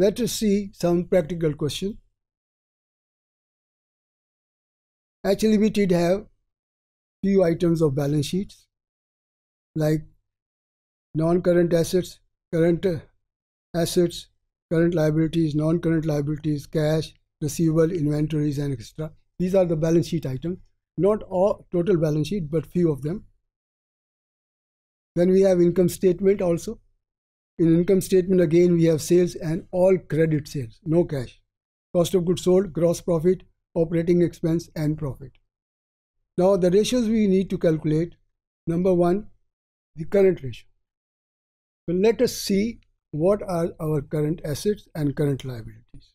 Let us see some practical question. H Limited have few items of balance sheets like non-current assets, current assets, current liabilities, non-current liabilities, cash, receivable, inventories, and etc. These are the balance sheet items. Not all total balance sheet, but few of them. Then we have income statement also. In income statement again we have sales and all credit sales, no cash. Cost of goods sold, gross profit, operating expense and profit. Now the ratios we need to calculate. Number one, the current ratio. So let us see what are our current assets and current liabilities.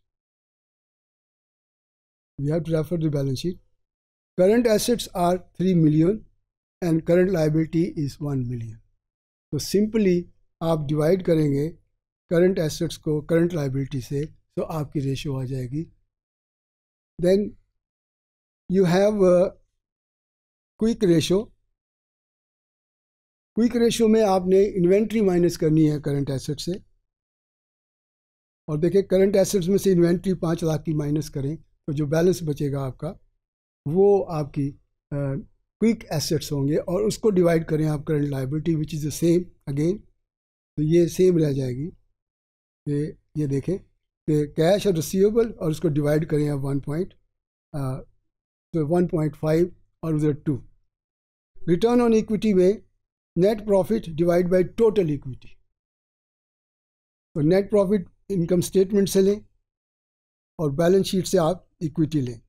We have to refer the balance sheet. Current assets are 3 million and current liability is 1 million. So simply आप divide करेंगे current assets को current liability से तो आपकी ratio आ जाएगी then you have quick ratio quick ratio में आपने इन्वेंट्री माइनस करनी है करंट एसेट से और देखिए करंट एसेट्स में से इन्वेंट्री पाँच लाख की माइनस करें तो जो बैलेंस बचेगा आपका वो आपकी क्विक uh, एसेट्स होंगे और उसको डिवाइड करें आप current liability which is the same again तो ये सेम रह जाएगी ये ये देखें कि कैश और रिसीवेबल और उसको डिवाइड करें आप वन पॉइंट तो वन पॉइंट फाइव और उधर टू रिटर्न ऑन इक्विटी में net profit divide by total equity तो नेट प्रॉफिट इनकम स्टेटमेंट से लें और बैलेंस शीट से आप इक्विटी लें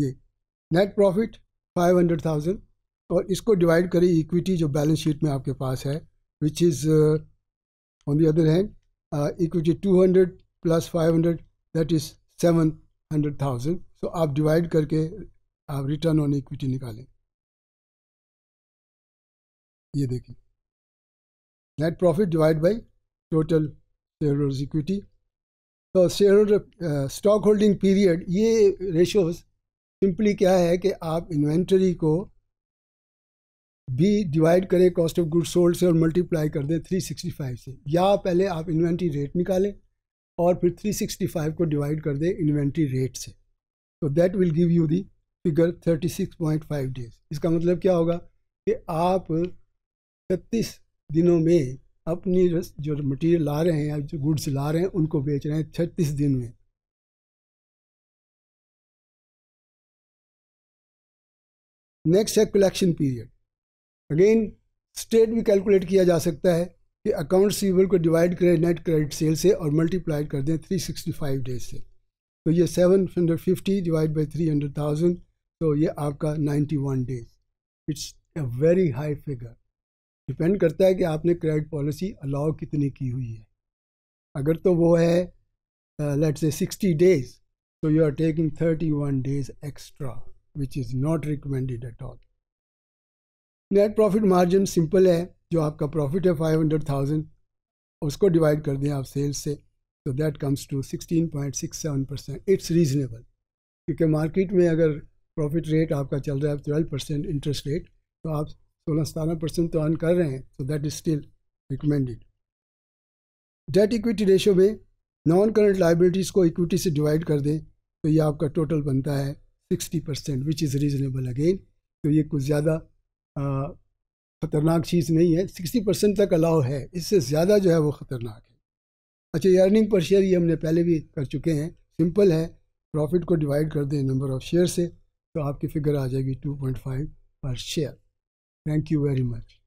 ये net profit five hundred thousand और इसको डिवाइड करें इक्विटी जो बैलेंस शीट में आपके पास है which is on the other hand equity two hundred plus five hundred that is seven hundred thousand so आप डिवाइड करके आप रिटर्न ऑन इक्विटी निकालें ये देखिए net profit divide by total share equity तो shareholder stock holding period ये ratios simply क्या है कि आप इन्वेंटरी को भी डिवाइड करें कॉस्ट ऑफ गुड सोल्ड से और मल्टीप्लाई कर दें 365 से या पहले आप इन्वेंट्री रेट निकालें और फिर 365 को डिवाइड कर दें इन्वेंट्री रेट से तो that will give you the figure 36.5 days इसका मतलब क्या होगा कि आप 36 दिनों में अपनी जो मटेरियल ला रहे हैं जो गुड्स ला रहे हैं उनको बेच रहे हैं छत्तीस दिन में नेक्स्ट है कलेक्शन पीरियड अगेन स्टेट भी कैलकुलेट किया जा सकता है कि अकाउंट रिसीवेबल को डिवाइड करें नेट क्रेडिट सेल से और मल्टीप्लाई कर दें 365 डेज से तो ये 750 डिवाइड बाय 300,000 तो ये आपका 91 days it's a very high figure depend करता है कि आपने क्रेडिट पॉलिसी अलाउ कितनी की हुई है अगर तो वो है लेट्स से 60 डेज तो you are taking 31 days extra which is not recommended at all net profit margin simple है जो आपका प्रॉफिट है फाइव हंड्रेड थाउजेंड उसको डिवाइड कर दें आप सेल्स से तो that comes to sixteen point six seven percent it's reasonable क्योंकि मार्केट में अगर प्रॉफिट रेट आपका चल रहा है ट्वेल्व परसेंट इंटरेस्ट रेट तो आप सोलह सतारह परसेंट तो अर्न कर रहे हैं तो that is still recommended debt equity ratio में नॉन करंट लाइबिलिटीज़ को इक्विटी से डिवाइड कर दें तो ये आपका टोटल बनता है sixty percent which is reasonable again तो ये कुछ ज़्यादा ख़तरनाक चीज़ नहीं है सिक्सटी परसेंट तक अलाव है इससे ज़्यादा जो है वो ख़तरनाक है अच्छा ये अर्निंग पर शेयर ये हमने पहले भी कर चुके हैं सिंपल है प्रॉफिट को डिवाइड कर दें नंबर ऑफ़ शेयर से तो आपकी फ़िगर आ जाएगी two point five per share thank you very much